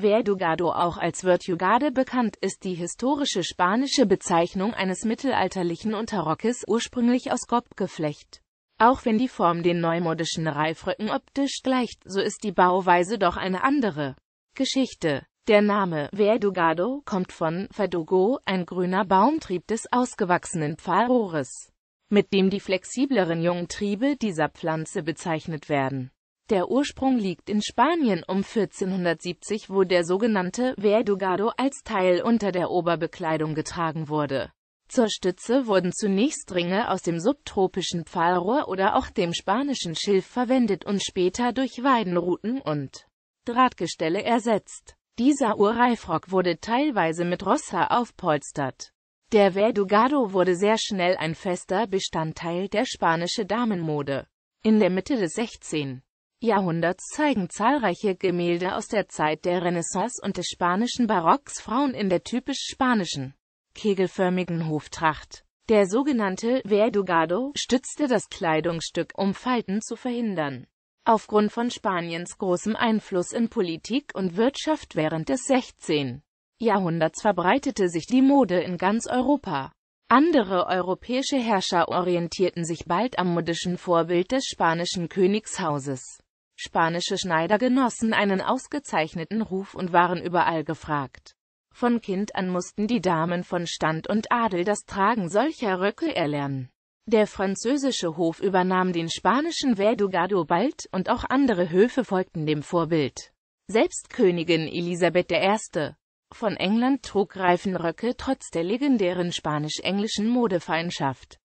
Verdugado auch als Vertugade bekannt ist die historische spanische Bezeichnung eines mittelalterlichen Unterrockes ursprünglich aus Gobgeflecht. Auch wenn die Form den neumodischen Reifröcken optisch gleicht, so ist die Bauweise doch eine andere. Geschichte Der Name Verdugado kommt von Verdugo, ein grüner Baumtrieb des ausgewachsenen Pfarrrohres, mit dem die flexibleren jungen Triebe dieser Pflanze bezeichnet werden. Der Ursprung liegt in Spanien um 1470, wo der sogenannte Verdugado als Teil unter der Oberbekleidung getragen wurde. Zur Stütze wurden zunächst Ringe aus dem subtropischen Pfahlrohr oder auch dem spanischen Schilf verwendet und später durch Weidenruten und Drahtgestelle ersetzt. Dieser Urreifrock wurde teilweise mit Rossa aufpolstert. Der Verdugado wurde sehr schnell ein fester Bestandteil der spanischen Damenmode. In der Mitte des 16. Jahrhunderts zeigen zahlreiche Gemälde aus der Zeit der Renaissance und des spanischen Barocks Frauen in der typisch spanischen, kegelförmigen Hoftracht. Der sogenannte Verdugado stützte das Kleidungsstück, um Falten zu verhindern. Aufgrund von Spaniens großem Einfluss in Politik und Wirtschaft während des 16. Jahrhunderts verbreitete sich die Mode in ganz Europa. Andere europäische Herrscher orientierten sich bald am modischen Vorbild des spanischen Königshauses. Spanische Schneider genossen einen ausgezeichneten Ruf und waren überall gefragt. Von Kind an mussten die Damen von Stand und Adel das Tragen solcher Röcke erlernen. Der französische Hof übernahm den spanischen Verdugardo bald, und auch andere Höfe folgten dem Vorbild. Selbst Königin Elisabeth I. von England trug Reifenröcke trotz der legendären spanisch-englischen Modefeindschaft.